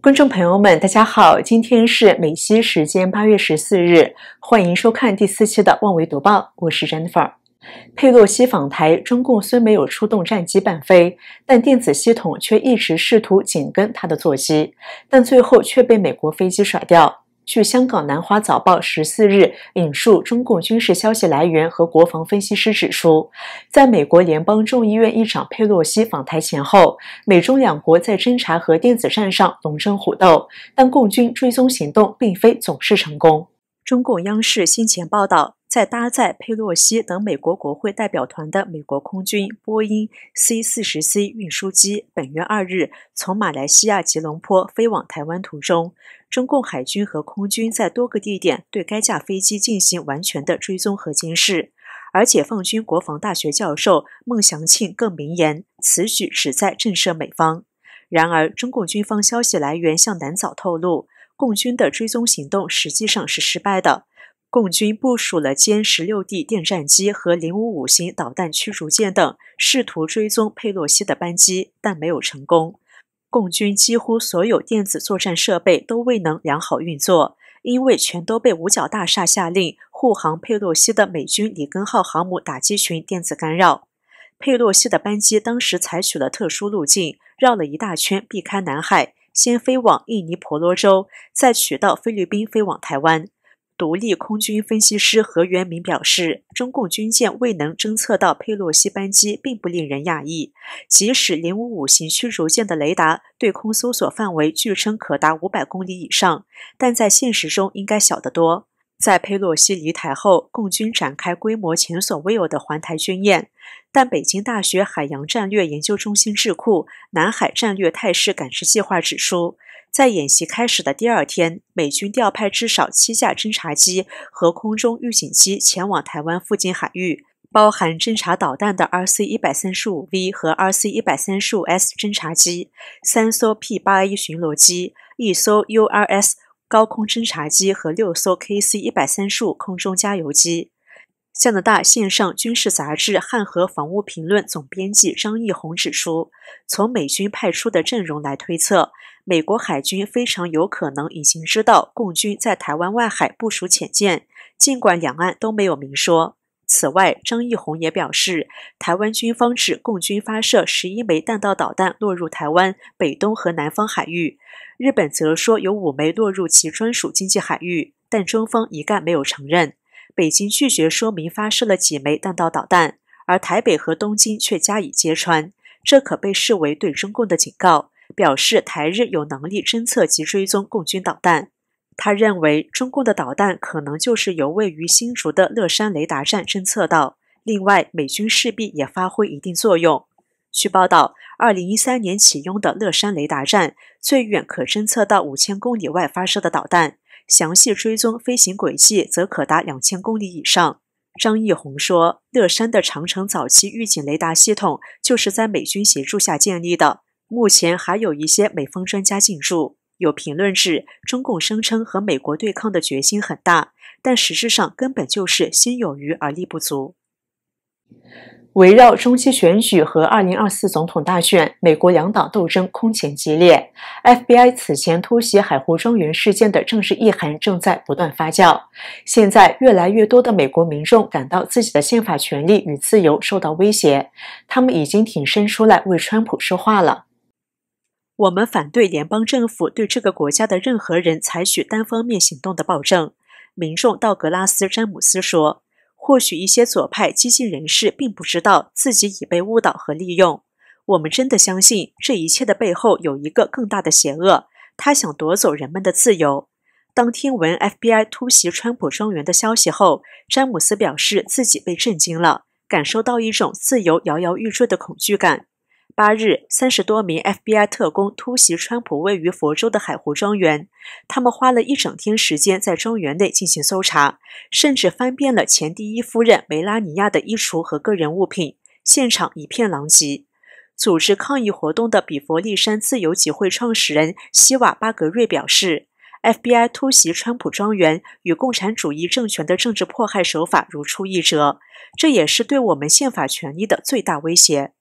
观众朋友们，大家好！今天是美西时间八月十四日，欢迎收看第四期的《万维读报》，我是 Jennifer。佩洛西访台，中共虽没有出动战机伴飞，但电子系统却一直试图紧跟他的作机，但最后却被美国飞机甩掉。据香港《南华早报》十四日引述中共军事消息来源和国防分析师指出，在美国联邦众议院议长佩洛西访台前后，美中两国在侦察和电子战上龙争虎斗，但共军追踪行动并非总是成功。中共央视先前报道。在搭载佩洛西等美国国会代表团的美国空军波音 C 四十 C 运输机本月二日从马来西亚吉隆坡飞往台湾途中，中共海军和空军在多个地点对该架飞机进行完全的追踪和监视。而解放军国防大学教授孟祥庆更名言，此举旨在震慑美方。然而，中共军方消息来源向南早透露，共军的追踪行动实际上是失败的。共军部署了歼十六 D 电战机和零五五型导弹驱逐舰等，试图追踪佩洛西的班机，但没有成功。共军几乎所有电子作战设备都未能良好运作，因为全都被五角大厦下令护航佩洛西的美军里根号航母打击群电子干扰。佩洛西的班机当时采取了特殊路径，绕了一大圈避开南海，先飞往印尼婆罗洲，再取道菲律宾飞往台湾。独立空军分析师何元明表示：“中共军舰未能侦测到佩洛西班机，并不令人讶异。即使零五五型驱逐舰的雷达对空搜索范围据称可达五百公里以上，但在现实中应该小得多。”在佩洛西离台后，共军展开规模前所未有的环台军演，但北京大学海洋战略研究中心智库《南海战略态势感知计划》指出。在演习开始的第二天，美军调派至少七架侦察机和空中预警机前往台湾附近海域，包含侦察导弹的 RC 一百三十五 V 和 RC 一百三十五 S 侦察机，三艘 P 八 A 巡逻机，一艘 URS 高空侦察机和六艘 KC 一百三十五空中加油机。加拿大线上军事杂志《汉和防务评论》总编辑张义宏指出，从美军派出的阵容来推测，美国海军非常有可能已经知道共军在台湾外海部署潜舰，尽管两岸都没有明说。此外，张义宏也表示，台湾军方指共军发射十一枚弹道导弹落入台湾北东和南方海域，日本则说有五枚落入其专属经济海域，但中方一概没有承认。北京拒绝说明发射了几枚弹道导弹，而台北和东京却加以揭穿，这可被视为对中共的警告，表示台日有能力侦测及追踪共军导弹。他认为，中共的导弹可能就是由位于新竹的乐山雷达站侦测到，另外美军势必也发挥一定作用。据报道，2013年启用的乐山雷达站，最远可侦测到5000公里外发射的导弹。详细追踪飞行轨迹则可达两千公里以上。张义红说：“乐山的长城早期预警雷达系统就是在美军协助下建立的。目前还有一些美方专家进驻。”有评论指，中共声称和美国对抗的决心很大，但实质上根本就是心有余而力不足。围绕中期选举和二零二四总统大选，美国两党斗争空前激烈。FBI 此前突袭海湖庄园事件的政治意涵正在不断发酵。现在，越来越多的美国民众感到自己的宪法权利与自由受到威胁，他们已经挺身出来为川普说话了。我们反对联邦政府对这个国家的任何人采取单方面行动的暴政，民众道格拉斯·詹姆斯说。或许一些左派激进人士并不知道自己已被误导和利用。我们真的相信这一切的背后有一个更大的邪恶，他想夺走人们的自由。当听闻 FBI 突袭川普庄园的消息后，詹姆斯表示自己被震惊了，感受到一种自由摇摇欲坠的恐惧感。八日，三十多名 FBI 特工突袭川普位于佛州的海湖庄园。他们花了一整天时间在庄园内进行搜查，甚至翻遍了前第一夫人梅拉尼亚的衣橱和个人物品。现场一片狼藉。组织抗议活动的比佛利山自由集会创始人西瓦巴格瑞表示：“FBI 突袭川普庄园，与共产主义政权的政治迫害手法如出一辙，这也是对我们宪法权利的最大威胁。”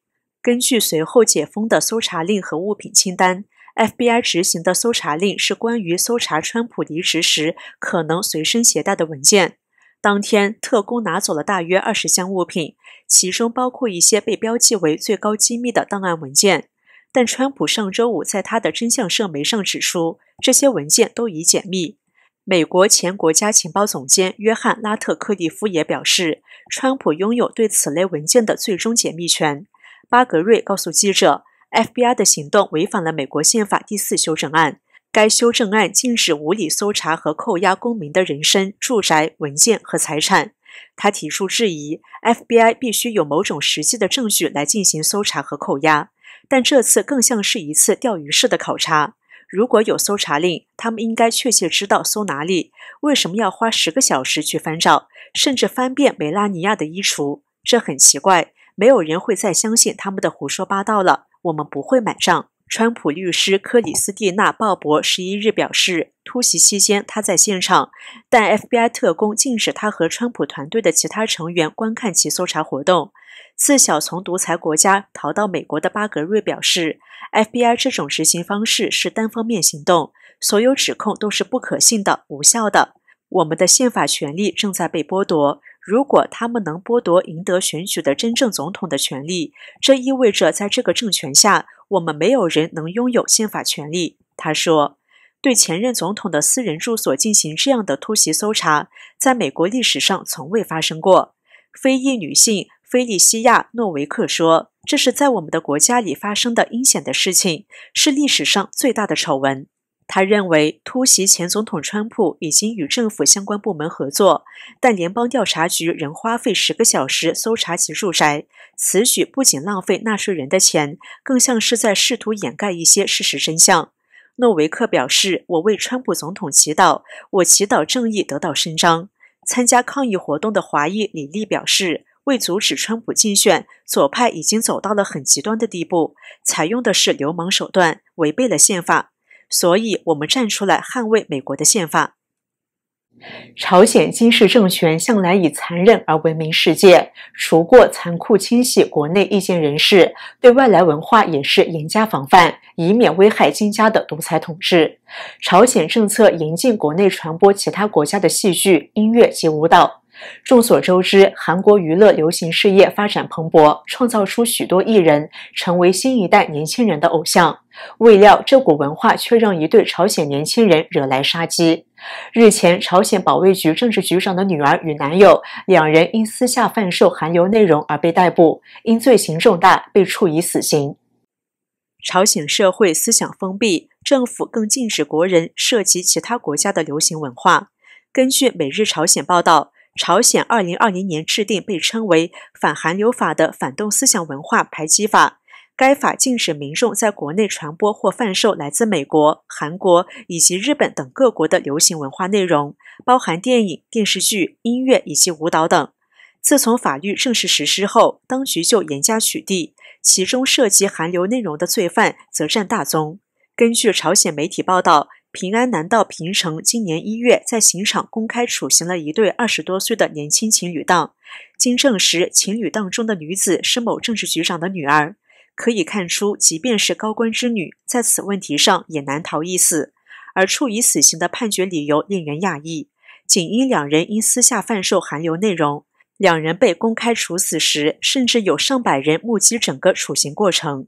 根据随后解封的搜查令和物品清单，FBI 执行的搜查令是关于搜查川普离职时可能随身携带的文件。当天，特工拿走了大约二十箱物品，其中包括一些被标记为最高机密的档案文件。但川普上周五在他的真相社媒上指出，这些文件都已解密。美国前国家情报总监约翰·拉特克利夫也表示，川普拥有对此类文件的最终解密权。巴格瑞告诉记者，FBI 的行动违反了美国宪法第四修正案。该修正案禁止无理搜查和扣押公民的人身、住宅、文件和财产。他提出质疑：FBI 必须有某种实际的证据来进行搜查和扣押，但这次更像是一次钓鱼式的考察。如果有搜查令，他们应该确切知道搜哪里。为什么要花十个小时去翻找，甚至翻遍梅拉尼亚的衣橱？这很奇怪。没有人会再相信他们的胡说八道了。我们不会买账。川普律师克里斯蒂娜·鲍勃十一日表示，突袭期间他在现场，但 FBI 特工禁止他和川普团队的其他成员观看其搜查活动。自小从独裁国家逃到美国的巴格瑞表示，FBI 这种执行方式是单方面行动，所有指控都是不可信的、无效的。我们的宪法权利正在被剥夺。如果他们能剥夺赢得选举的真正总统的权利，这意味着在这个政权下，我们没有人能拥有宪法权利。他说，对前任总统的私人住所进行这样的突袭搜查，在美国历史上从未发生过。非裔女性菲利西亚·诺维克说：“这是在我们的国家里发生的阴险的事情，是历史上最大的丑闻。”他认为突袭前总统川普已经与政府相关部门合作，但联邦调查局仍花费十个小时搜查其住宅。此举不仅浪费纳税人的钱，更像是在试图掩盖一些事实真相。诺维克表示：“我为川普总统祈祷，我祈祷正义得到伸张。”参加抗议活动的华裔李丽表示：“为阻止川普竞选，左派已经走到了很极端的地步，采用的是流氓手段，违背了宪法。”所以我们站出来捍卫美国的宪法。朝鲜金氏政权向来以残忍而闻名世界，除过残酷清洗国内意见人士，对外来文化也是严加防范，以免危害金家的独裁统治。朝鲜政策严禁国内传播其他国家的戏剧、音乐及舞蹈。众所周知，韩国娱乐流行事业发展蓬勃，创造出许多艺人，成为新一代年轻人的偶像。未料，这股文化却让一对朝鲜年轻人惹来杀机。日前，朝鲜保卫局政治局长的女儿与男友两人因私下贩售韩流内容而被逮捕，因罪行重大，被处以死刑。朝鲜社会思想封闭，政府更禁止国人涉及其他国家的流行文化。根据《每日朝鲜》报道。朝鲜二零二零年制定被称为“反韩流法”的反动思想文化排挤法。该法禁止民众在国内传播或贩售来自美国、韩国以及日本等各国的流行文化内容，包含电影、电视剧、音乐以及舞蹈等。自从法律正式实施后，当局就严加取缔，其中涉及韩流内容的罪犯则占大宗。根据朝鲜媒体报道。平安南道平城今年一月在刑场公开处刑了一对二十多岁的年轻情侣档。经证实，情侣档中的女子是某政治局长的女儿。可以看出，即便是高官之女，在此问题上也难逃一死。而处以死刑的判决理由令人讶异，仅因两人因私下贩售含有内容。两人被公开处死时，甚至有上百人目击整个处刑过程。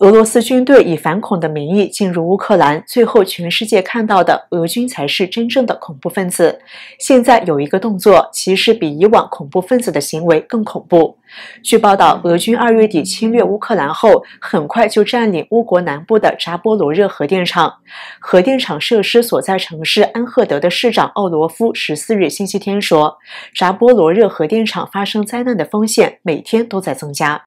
俄罗斯军队以反恐的名义进入乌克兰，最后全世界看到的俄军才是真正的恐怖分子。现在有一个动作，其实比以往恐怖分子的行为更恐怖。据报道，俄军二月底侵略乌克兰后，很快就占领乌国南部的扎波罗热核电厂。核电厂设施所在城市安赫德的市长奥罗夫十四日星期天说：“扎波罗热核电厂发生灾难的风险每天都在增加。”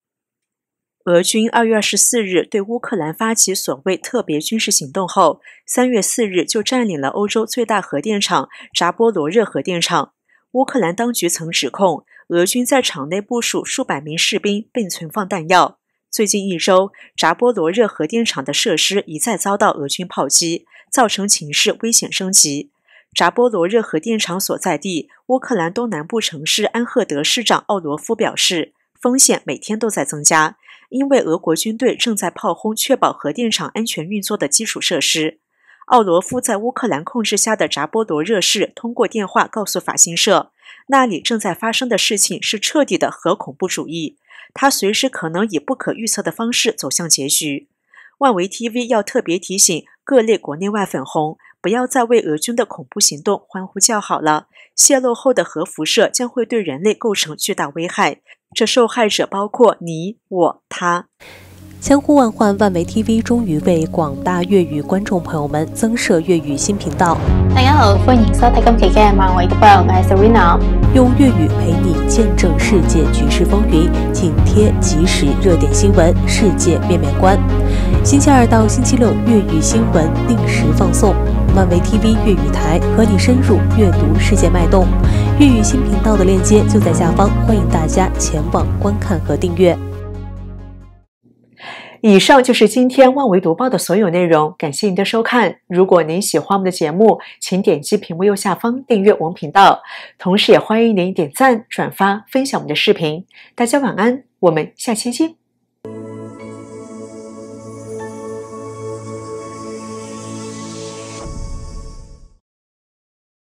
俄军二月二十四日对乌克兰发起所谓特别军事行动后，三月四日就占领了欧洲最大核电厂扎波罗热核电厂。乌克兰当局曾指控俄军在厂内部署数百名士兵并存放弹药。最近一周，扎波罗热核电厂的设施一再遭到俄军炮击，造成情势危险升级。扎波罗热核电厂所在地乌克兰东南部城市安赫德市长奥罗夫表示：“风险每天都在增加。”因为俄国军队正在炮轰确保核电厂安全运作的基础设施，奥罗夫在乌克兰控制下的扎波罗热市通过电话告诉法新社：“那里正在发生的事情是彻底的核恐怖主义，它随时可能以不可预测的方式走向结局。”万维 TV 要特别提醒各类国内外粉红。不要再为俄军的恐怖行动欢呼叫好了！泄露后的核辐射将会对人类构成巨大危害，这受害者包括你、我、他。千呼万唤，万维 TV 终于为广大粤语观众朋友们增设粤语新频道。用粤语陪你见证世界局势风云，紧贴及时热点新闻，世界面面观。星期二到星期六，粤语新闻定时放送。万维 TV 粤语台和你深入阅读世界脉动，粤语新频道的链接就在下方，欢迎大家前往观看和订阅。以上就是今天万维读报的所有内容，感谢您的收看。如果您喜欢我们的节目，请点击屏幕右下方订阅我们频道，同时也欢迎您点赞、转发、分享我们的视频。大家晚安，我们下期见。